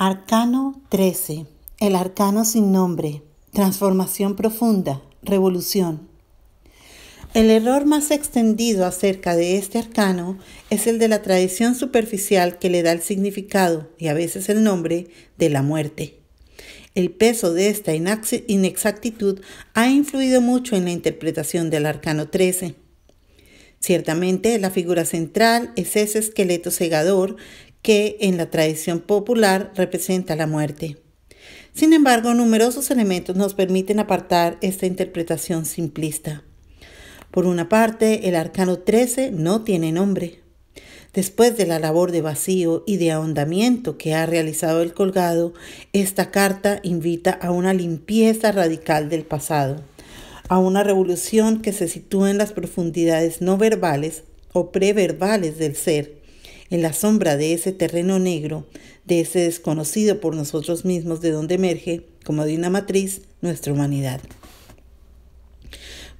Arcano 13. El arcano sin nombre. Transformación profunda. Revolución. El error más extendido acerca de este arcano es el de la tradición superficial que le da el significado y a veces el nombre de la muerte. El peso de esta inexactitud ha influido mucho en la interpretación del arcano 13. Ciertamente, la figura central es ese esqueleto segador que en la tradición popular representa la muerte. Sin embargo, numerosos elementos nos permiten apartar esta interpretación simplista. Por una parte, el arcano 13 no tiene nombre. Después de la labor de vacío y de ahondamiento que ha realizado el colgado, esta carta invita a una limpieza radical del pasado, a una revolución que se sitúa en las profundidades no verbales o preverbales del ser en la sombra de ese terreno negro, de ese desconocido por nosotros mismos de donde emerge, como de una matriz, nuestra humanidad.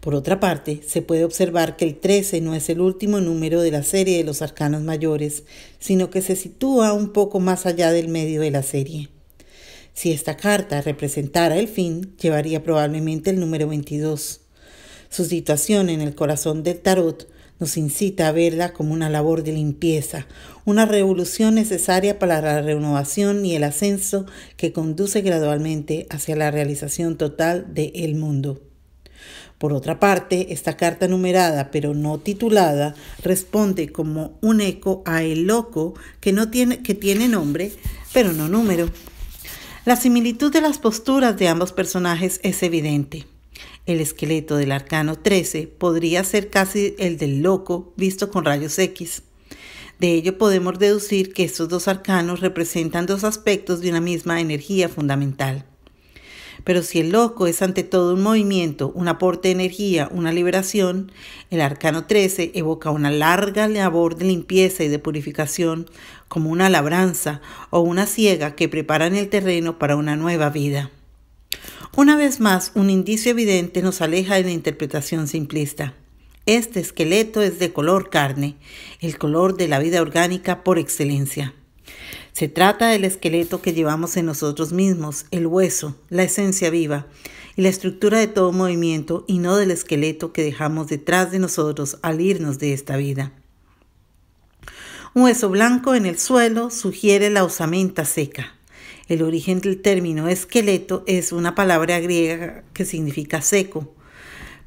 Por otra parte, se puede observar que el 13 no es el último número de la serie de los arcanos mayores, sino que se sitúa un poco más allá del medio de la serie. Si esta carta representara el fin, llevaría probablemente el número 22. Su situación en el corazón del tarot nos incita a verla como una labor de limpieza, una revolución necesaria para la renovación y el ascenso que conduce gradualmente hacia la realización total del mundo. Por otra parte, esta carta numerada pero no titulada responde como un eco a el loco que, no tiene, que tiene nombre pero no número. La similitud de las posturas de ambos personajes es evidente. El esqueleto del arcano 13 podría ser casi el del loco visto con rayos X. De ello podemos deducir que estos dos arcanos representan dos aspectos de una misma energía fundamental. Pero si el loco es ante todo un movimiento, un aporte de energía, una liberación, el arcano 13 evoca una larga labor de limpieza y de purificación, como una labranza o una siega que preparan el terreno para una nueva vida. Una vez más, un indicio evidente nos aleja de la interpretación simplista. Este esqueleto es de color carne, el color de la vida orgánica por excelencia. Se trata del esqueleto que llevamos en nosotros mismos, el hueso, la esencia viva y la estructura de todo movimiento y no del esqueleto que dejamos detrás de nosotros al irnos de esta vida. Un hueso blanco en el suelo sugiere la osamenta seca. El origen del término esqueleto es una palabra griega que significa seco.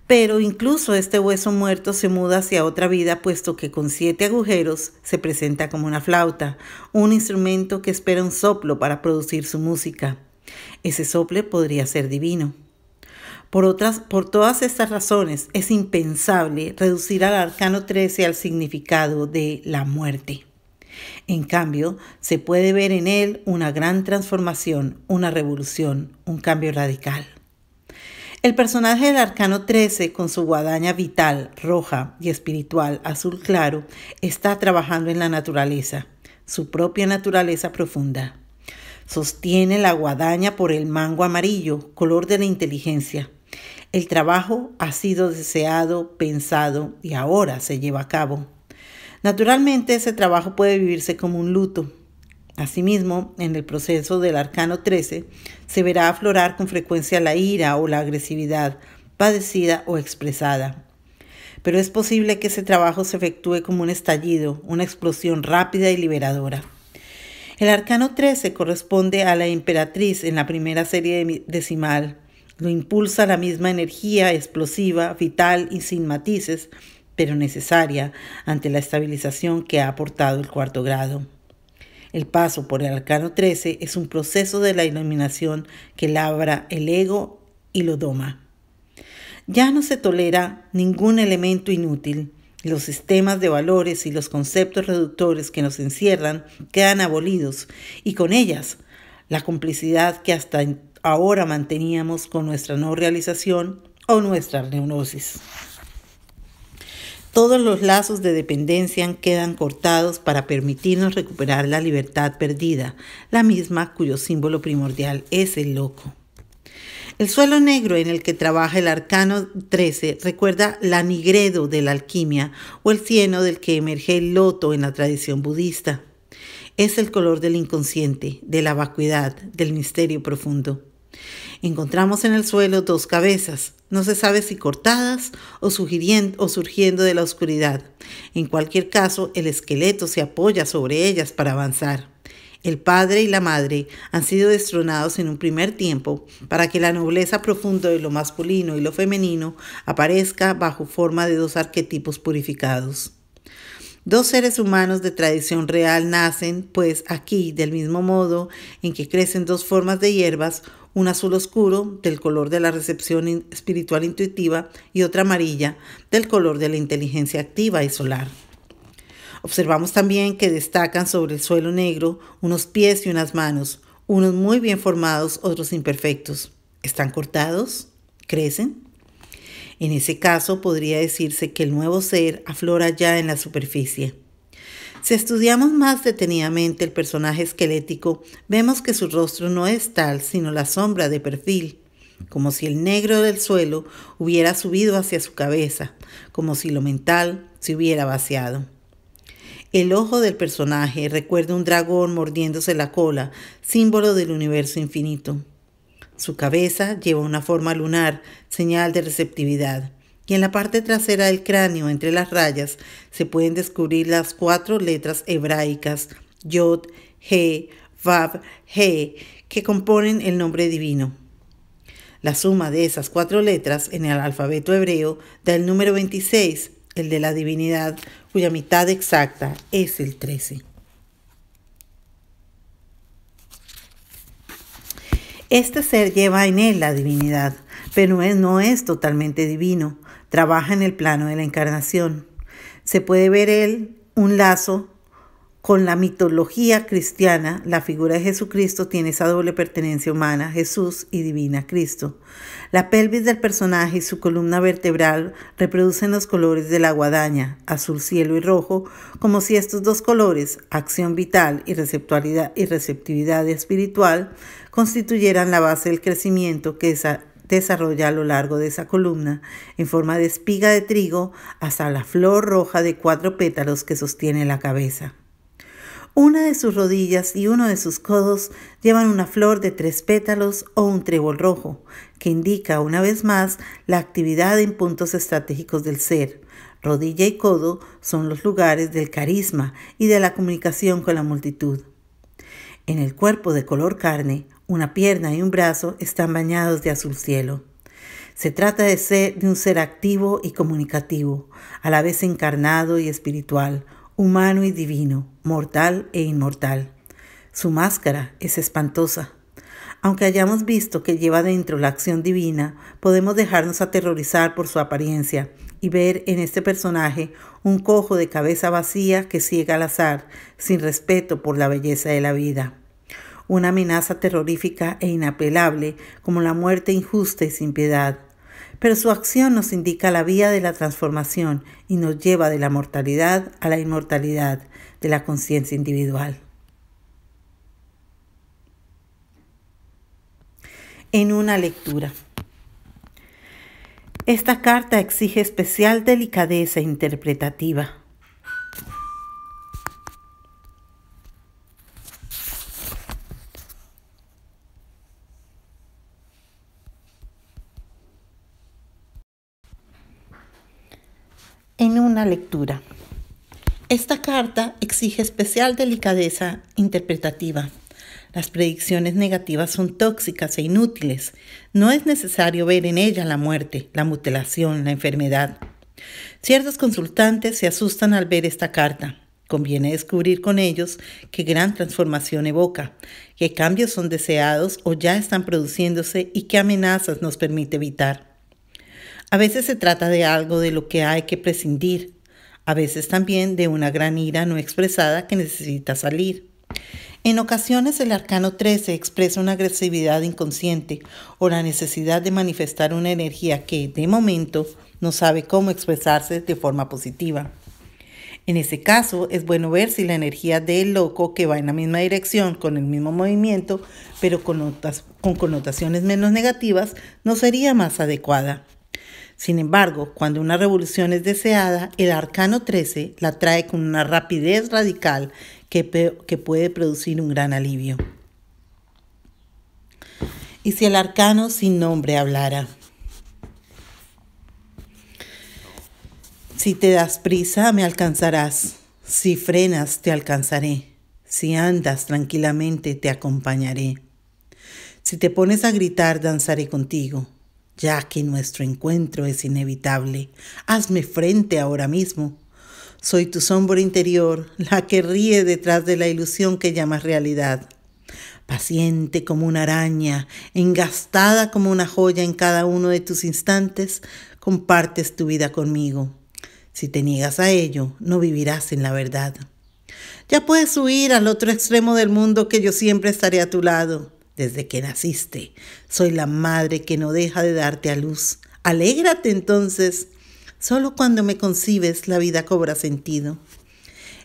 Pero incluso este hueso muerto se muda hacia otra vida, puesto que con siete agujeros se presenta como una flauta, un instrumento que espera un soplo para producir su música. Ese sople podría ser divino. Por, otras, por todas estas razones, es impensable reducir al arcano 13 al significado de la muerte. En cambio, se puede ver en él una gran transformación, una revolución, un cambio radical. El personaje del Arcano 13, con su guadaña vital, roja y espiritual azul claro, está trabajando en la naturaleza, su propia naturaleza profunda. Sostiene la guadaña por el mango amarillo, color de la inteligencia. El trabajo ha sido deseado, pensado y ahora se lleva a cabo. Naturalmente, ese trabajo puede vivirse como un luto. Asimismo, en el proceso del arcano 13, se verá aflorar con frecuencia la ira o la agresividad, padecida o expresada. Pero es posible que ese trabajo se efectúe como un estallido, una explosión rápida y liberadora. El arcano 13 corresponde a la emperatriz en la primera serie decimal. Lo impulsa la misma energía explosiva, vital y sin matices pero necesaria ante la estabilización que ha aportado el cuarto grado. El paso por el arcano 13 es un proceso de la iluminación que labra el ego y lo doma. Ya no se tolera ningún elemento inútil. Los sistemas de valores y los conceptos reductores que nos encierran quedan abolidos y con ellas la complicidad que hasta ahora manteníamos con nuestra no realización o nuestra neurosis. Todos los lazos de dependencia quedan cortados para permitirnos recuperar la libertad perdida, la misma cuyo símbolo primordial es el loco. El suelo negro en el que trabaja el arcano 13 recuerda la nigredo de la alquimia o el cieno del que emerge el loto en la tradición budista. Es el color del inconsciente, de la vacuidad, del misterio profundo. Encontramos en el suelo dos cabezas, no se sabe si cortadas o, surgiendo de la oscuridad. En cualquier caso, el esqueleto se apoya sobre ellas para avanzar. El padre y la madre han sido destronados en un primer tiempo para que la nobleza profunda de lo masculino y lo femenino aparezca bajo forma de dos arquetipos purificados. Dos seres humanos de tradición real nacen, pues, aquí, del mismo modo en que crecen dos formas de hierbas, un azul oscuro, del color de la recepción espiritual intuitiva, y otra amarilla, del color de la inteligencia activa y solar. Observamos también que destacan sobre el suelo negro unos pies y unas manos, unos muy bien formados, otros imperfectos. ¿Están cortados? ¿Crecen? En ese caso podría decirse que el nuevo ser aflora ya en la superficie. Si estudiamos más detenidamente el personaje esquelético, vemos que su rostro no es tal, sino la sombra de perfil, como si el negro del suelo hubiera subido hacia su cabeza, como si lo mental se hubiera vaciado. El ojo del personaje recuerda un dragón mordiéndose la cola, símbolo del universo infinito. Su cabeza lleva una forma lunar, señal de receptividad. Y en la parte trasera del cráneo, entre las rayas, se pueden descubrir las cuatro letras hebraicas Yod, He, Vav, He, que componen el nombre divino. La suma de esas cuatro letras en el alfabeto hebreo da el número 26, el de la divinidad, cuya mitad exacta es el 13. Este ser lleva en él la divinidad, pero él no es totalmente divino, trabaja en el plano de la encarnación. Se puede ver él un lazo con la mitología cristiana, la figura de Jesucristo tiene esa doble pertenencia humana, Jesús y divina Cristo. La pelvis del personaje y su columna vertebral reproducen los colores de la guadaña, azul cielo y rojo, como si estos dos colores, acción vital y y receptividad espiritual, constituyeran la base del crecimiento que se desarrolla a lo largo de esa columna en forma de espiga de trigo hasta la flor roja de cuatro pétalos que sostiene la cabeza. Una de sus rodillas y uno de sus codos llevan una flor de tres pétalos o un trébol rojo, que indica una vez más la actividad en puntos estratégicos del ser. Rodilla y codo son los lugares del carisma y de la comunicación con la multitud. En el cuerpo de color carne, una pierna y un brazo están bañados de azul cielo. Se trata de, ser, de un ser activo y comunicativo, a la vez encarnado y espiritual, humano y divino, mortal e inmortal. Su máscara es espantosa. Aunque hayamos visto que lleva dentro la acción divina, podemos dejarnos aterrorizar por su apariencia y ver en este personaje un cojo de cabeza vacía que ciega al azar, sin respeto por la belleza de la vida. Una amenaza terrorífica e inapelable como la muerte injusta y sin piedad pero su acción nos indica la vía de la transformación y nos lleva de la mortalidad a la inmortalidad de la conciencia individual. En una lectura. Esta carta exige especial delicadeza interpretativa en una lectura. Esta carta exige especial delicadeza interpretativa. Las predicciones negativas son tóxicas e inútiles. No es necesario ver en ella la muerte, la mutilación, la enfermedad. Ciertos consultantes se asustan al ver esta carta. Conviene descubrir con ellos qué gran transformación evoca, qué cambios son deseados o ya están produciéndose y qué amenazas nos permite evitar. A veces se trata de algo de lo que hay que prescindir, a veces también de una gran ira no expresada que necesita salir. En ocasiones el arcano 13 expresa una agresividad inconsciente o la necesidad de manifestar una energía que, de momento, no sabe cómo expresarse de forma positiva. En ese caso, es bueno ver si la energía del loco, que va en la misma dirección, con el mismo movimiento, pero con, con connotaciones menos negativas, no sería más adecuada. Sin embargo, cuando una revolución es deseada, el arcano 13 la trae con una rapidez radical que, puede producir un gran alivio. ¿Y si el arcano sin nombre hablara? Si te das prisa, me alcanzarás. Si frenas, te alcanzaré. Si andas tranquilamente, te acompañaré. Si te pones a gritar, danzaré contigo ya que nuestro encuentro es inevitable. Hazme frente ahora mismo. Soy tu sombra interior, la que ríe detrás de la ilusión que llamas realidad. Paciente como una araña, engastada como una joya en cada uno de tus instantes, compartes tu vida conmigo. Si te niegas a ello, no vivirás en la verdad. Ya puedes huir al otro extremo del mundo que yo siempre estaré a tu lado desde que naciste. Soy la madre que no deja de darte a luz. Alégrate entonces. Solo cuando me concibes la vida cobra sentido.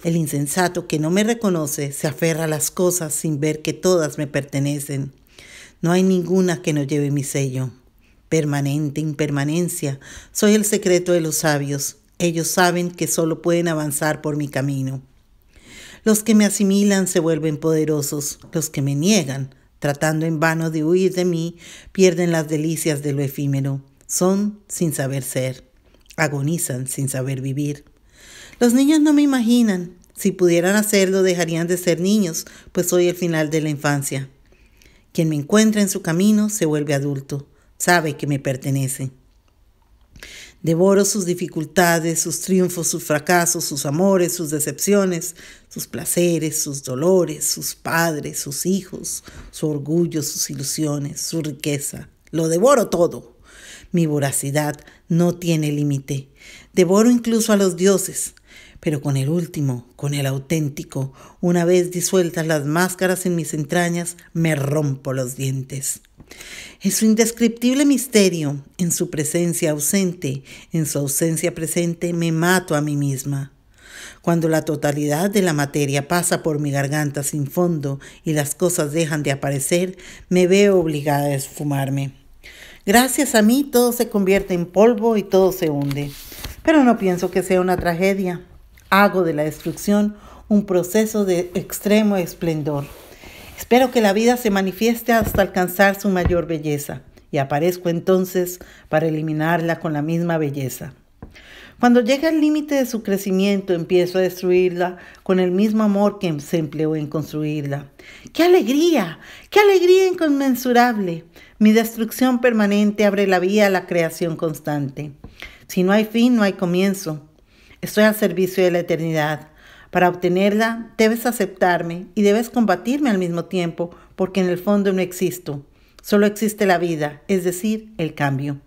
El insensato que no me reconoce se aferra a las cosas sin ver que todas me pertenecen. No hay ninguna que no lleve mi sello. Permanente impermanencia, soy el secreto de los sabios. Ellos saben que solo pueden avanzar por mi camino. Los que me asimilan se vuelven poderosos, los que me niegan Tratando en vano de huir de mí, pierden las delicias de lo efímero. Son sin saber ser. Agonizan sin saber vivir. Los niños no me imaginan. Si pudieran hacerlo, dejarían de ser niños, pues soy el final de la infancia. Quien me encuentra en su camino se vuelve adulto, sabe que me pertenece. Devoro sus dificultades, sus triunfos, sus fracasos, sus amores, sus decepciones, sus placeres, sus dolores, sus padres, sus hijos, su orgullo, sus ilusiones, su riqueza. Lo devoro todo. Mi voracidad no tiene límite. Devoro incluso a los dioses pero con el último, con el auténtico, una vez disueltas las máscaras en mis entrañas, me rompo los dientes. En su indescriptible misterio, en su presencia ausente, en su ausencia presente, me mato a mí misma. Cuando la totalidad de la materia pasa por mi garganta sin fondo y las cosas dejan de aparecer, me veo obligada a esfumarme. Gracias a mí todo se convierte en polvo y todo se hunde. Pero no pienso que sea una tragedia. Hago de la destrucción un proceso de extremo esplendor. Espero que la vida se manifieste hasta alcanzar su mayor belleza y aparezco entonces para eliminarla con la misma belleza. Cuando llega el límite de su crecimiento, empiezo a destruirla con el mismo amor que se empleó en construirla. ¡Qué alegría! ¡Qué alegría inconmensurable! Mi destrucción permanente abre la vía a la creación constante. Si no hay fin, no hay comienzo. Estoy al servicio de la eternidad. Para obtenerla, debes aceptarme y debes combatirme al mismo tiempo, porque en el fondo no existo. Solo existe la vida, es decir, el cambio.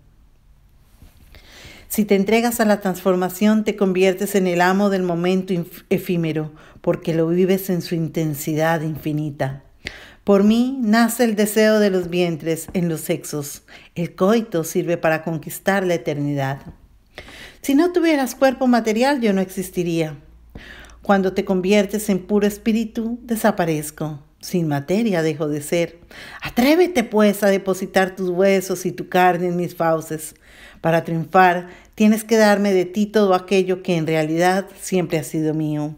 Si te entregas a la transformación, te conviertes en el amo del momento efímero, porque lo vives en su intensidad infinita. Por mí nace el deseo de los vientres en los sexos. El coito sirve para conquistar la eternidad. Si no tuvieras cuerpo material, yo no existiría. Cuando te conviertes en puro espíritu, desaparezco. Sin materia dejo de ser. Atrévete, pues, a depositar tus huesos y tu carne en mis fauces. Para triunfar, tienes que darme de ti todo aquello que en realidad siempre ha sido mío.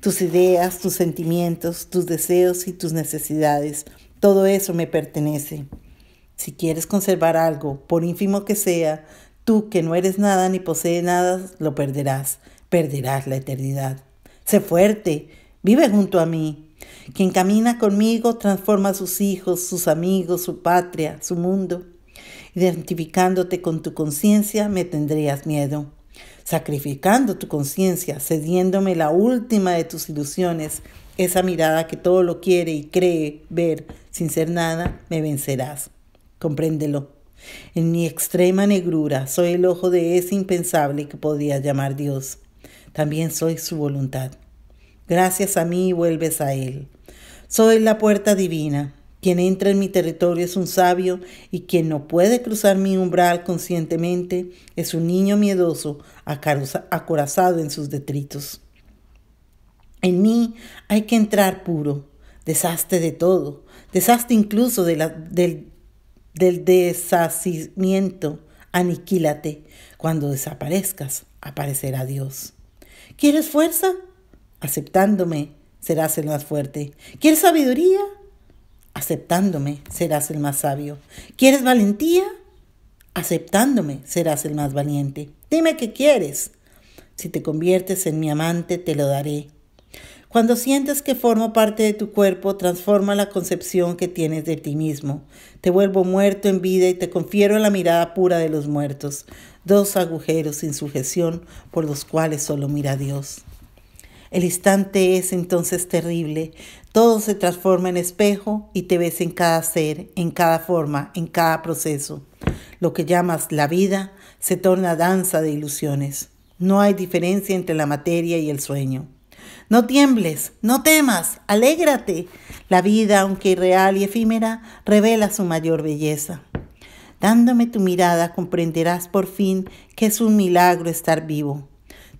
Tus ideas, tus sentimientos, tus deseos y tus necesidades. Todo eso me pertenece. Si quieres conservar algo, por ínfimo que sea, Tú que no eres nada ni posees nada, lo perderás. Perderás la eternidad. Sé fuerte. Vive junto a mí. Quien camina conmigo transforma sus hijos, sus amigos, su patria, su mundo. Identificándote con tu conciencia me tendrías miedo. Sacrificando tu conciencia, cediéndome la última de tus ilusiones, esa mirada que todo lo quiere y cree ver sin ser nada, me vencerás. Compréndelo. En mi extrema negrura soy el ojo de ese impensable que podría llamar Dios. También soy su voluntad. Gracias a mí vuelves a Él. Soy la puerta divina. Quien entra en mi territorio es un sabio y quien no puede cruzar mi umbral conscientemente es un niño miedoso acorazado en sus detritos. En mí hay que entrar puro. desaste de todo. desaste incluso de la, del del deshacimiento, aniquílate. Cuando desaparezcas, aparecerá Dios. ¿Quieres fuerza? Aceptándome, serás el más fuerte. ¿Quieres sabiduría? Aceptándome, serás el más sabio. ¿Quieres valentía? Aceptándome, serás el más valiente. Dime qué quieres. Si te conviertes en mi amante, te lo daré. Cuando sientes que formo parte de tu cuerpo, transforma la concepción que tienes de ti mismo. Te vuelvo muerto en vida y te confiero en la mirada pura de los muertos, dos agujeros sin sujeción por los cuales solo mira Dios. El instante es entonces terrible. Todo se transforma en espejo y te ves en cada ser, en cada forma, en cada proceso. Lo que llamas la vida se torna danza de ilusiones. No hay diferencia entre la materia y el sueño. No tiembles, no temas, alégrate. La vida, aunque irreal y efímera, revela su mayor belleza. Dándome tu mirada comprenderás por fin que es un milagro estar vivo.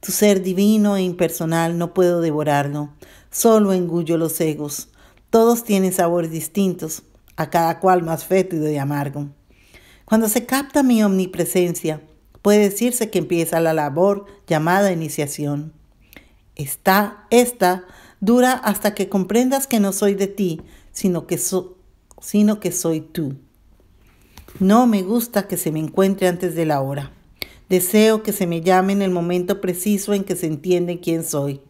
Tu ser divino e impersonal no puedo devorarlo, solo engullo los egos. Todos tienen sabores distintos, a cada cual más fétido y amargo. Cuando se capta mi omnipresencia, puede decirse que empieza la labor llamada iniciación. Está, esta, dura hasta que comprendas que no soy de ti, sino que, sino que soy tú. No me gusta que se me encuentre antes de la hora. Deseo que se me llame en el momento preciso en que se entiende quién soy.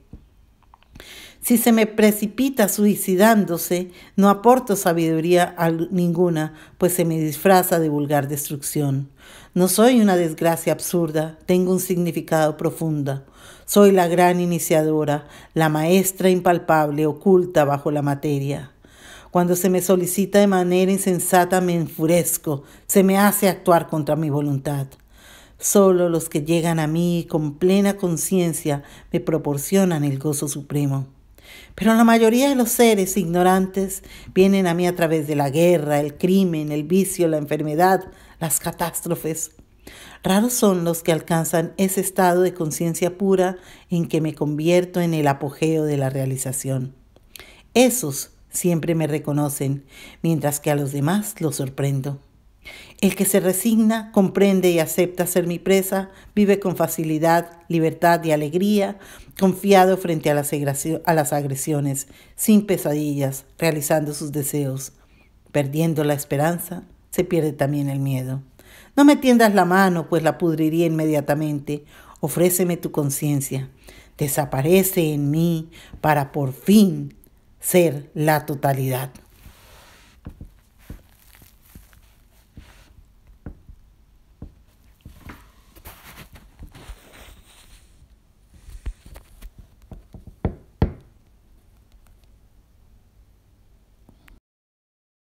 Si se me precipita suicidándose, no aporto sabiduría ninguna, pues se me disfraza de vulgar destrucción. No soy una desgracia absurda, tengo un significado profundo. Soy la gran iniciadora, la maestra impalpable, oculta bajo la materia. Cuando se me solicita de manera insensata me enfurezco, se me hace actuar contra mi voluntad. Solo los que llegan a mí con plena conciencia me proporcionan el gozo supremo. Pero la mayoría de los seres ignorantes vienen a mí a través de la guerra, el crimen, el vicio, la enfermedad, las catástrofes. Raros son los que alcanzan ese estado de conciencia pura en que me convierto en el apogeo de la realización. Esos siempre me reconocen, mientras que a los demás los sorprendo. El que se resigna, comprende y acepta ser mi presa, vive con facilidad, libertad y alegría, confiado frente a las, agresiones, sin pesadillas, realizando sus deseos, perdiendo la esperanza, se pierde también el miedo. No me tiendas la mano, pues la pudriría inmediatamente. Ofréceme tu conciencia. Desaparece en mí para por fin ser la totalidad.